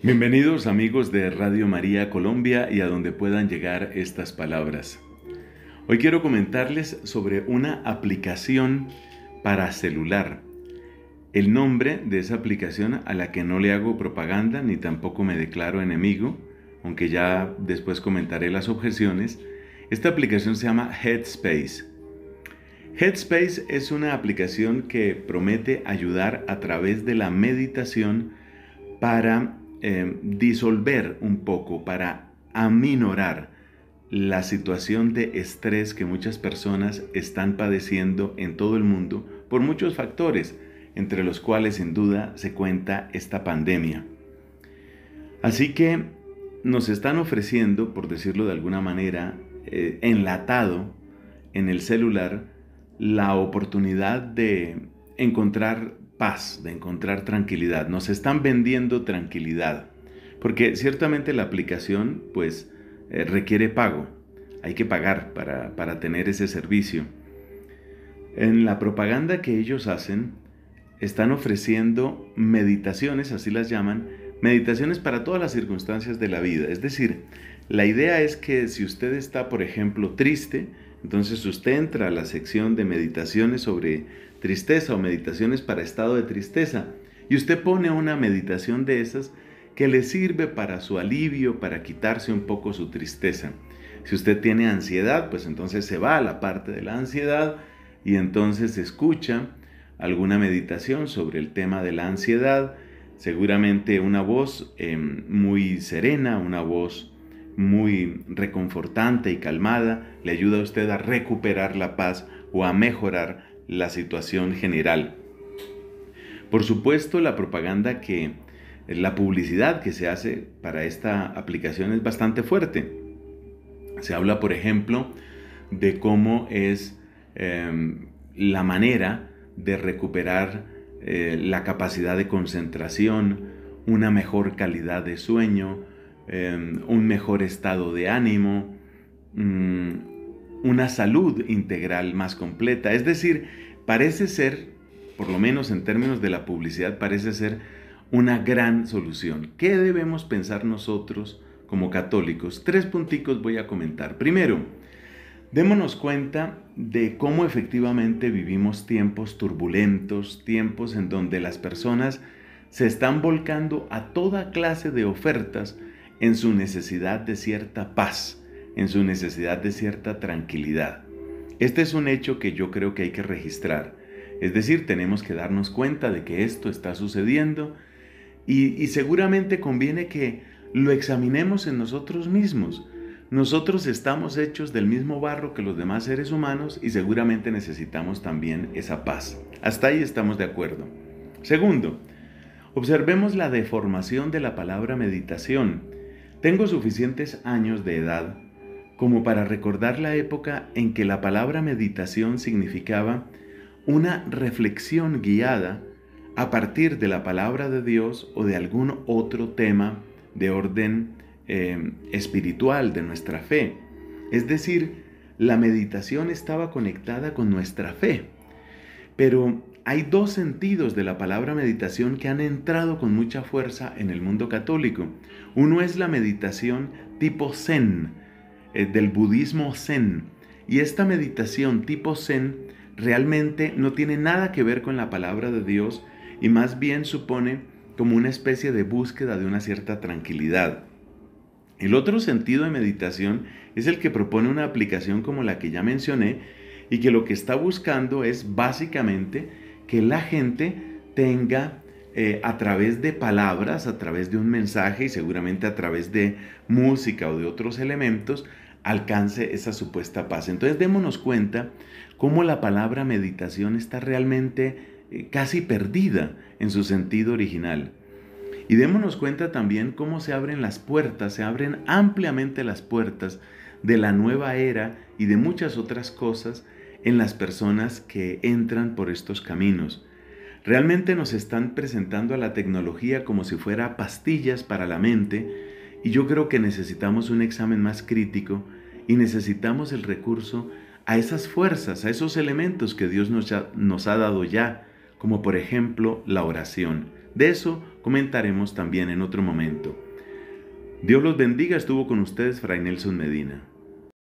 Bienvenidos amigos de Radio María Colombia y a donde puedan llegar estas palabras. Hoy quiero comentarles sobre una aplicación para celular. El nombre de esa aplicación a la que no le hago propaganda ni tampoco me declaro enemigo, aunque ya después comentaré las objeciones, esta aplicación se llama Headspace. Headspace es una aplicación que promete ayudar a través de la meditación para eh, disolver un poco, para aminorar la situación de estrés que muchas personas están padeciendo en todo el mundo por muchos factores, entre los cuales sin duda se cuenta esta pandemia. Así que nos están ofreciendo, por decirlo de alguna manera, eh, enlatado en el celular, la oportunidad de encontrar paz, de encontrar tranquilidad. Nos están vendiendo tranquilidad, porque ciertamente la aplicación pues eh, requiere pago. Hay que pagar para, para tener ese servicio. En la propaganda que ellos hacen, están ofreciendo meditaciones, así las llaman, meditaciones para todas las circunstancias de la vida. Es decir, la idea es que si usted está, por ejemplo, triste, entonces usted entra a la sección de meditaciones sobre tristeza o meditaciones para estado de tristeza y usted pone una meditación de esas que le sirve para su alivio, para quitarse un poco su tristeza. Si usted tiene ansiedad, pues entonces se va a la parte de la ansiedad y entonces escucha alguna meditación sobre el tema de la ansiedad, seguramente una voz em, muy serena, una voz muy reconfortante y calmada le ayuda a usted a recuperar la paz o a mejorar la situación general. Por supuesto, la propaganda que, la publicidad que se hace para esta aplicación es bastante fuerte. Se habla, por ejemplo, de cómo es em, la manera de recuperar eh, la capacidad de concentración, una mejor calidad de sueño, Em, un mejor estado de ánimo, mm, una salud integral más completa. Es decir, parece ser, por lo menos en términos de la publicidad, parece ser una gran solución. ¿Qué debemos pensar nosotros como católicos? Tres punticos voy a comentar. Primero, démonos cuenta de cómo efectivamente vivimos tiempos turbulentos, tiempos en donde las personas se están volcando a toda clase de ofertas en su necesidad de cierta paz, en su necesidad de cierta tranquilidad. Este es un hecho que yo creo que hay que registrar. Es decir, tenemos que darnos cuenta de que esto está sucediendo y, seguramente conviene que lo examinemos en nosotros mismos. Nosotros estamos hechos del mismo barro que los demás seres humanos y seguramente necesitamos también esa paz. Hasta ahí estamos de acuerdo. Segundo, observemos la deformación de la palabra meditación. Tengo suficientes años de edad como para recordar la época en que la palabra meditación significaba una reflexión guiada a partir de la palabra de Dios o de algún otro tema de orden em, espiritual de nuestra fe. Es decir, la meditación estaba conectada con nuestra fe. Pero hay dos sentidos de la palabra meditación que han entrado con mucha fuerza en el mundo católico. Uno es la meditación tipo zen, eh, del budismo zen. Y esta meditación tipo zen realmente no tiene nada que ver con la palabra de Dios y más bien supone como una especie de búsqueda de una cierta tranquilidad. El otro sentido de meditación es el que propone una aplicación como la que ya mencioné y que lo que está buscando es básicamente que la gente tenga eh, a través de palabras, a través de un mensaje y seguramente a través de música o de otros elementos, alcance esa supuesta paz. Entonces démonos cuenta cómo la palabra meditación está realmente eh, casi perdida en su sentido original. Y démonos cuenta también cómo se abren las puertas, se abren ampliamente las puertas de la nueva era y de muchas otras cosas en las personas que entran por estos caminos. Realmente nos están presentando a la tecnología como si fuera pastillas para la mente y yo creo que necesitamos un examen más crítico y necesitamos el recurso a esas fuerzas, a esos elementos que Dios nos, ha dado ya, como por ejemplo la oración. De eso comentaremos también en otro momento. Dios los bendiga, estuvo con ustedes Fray Nelson Medina.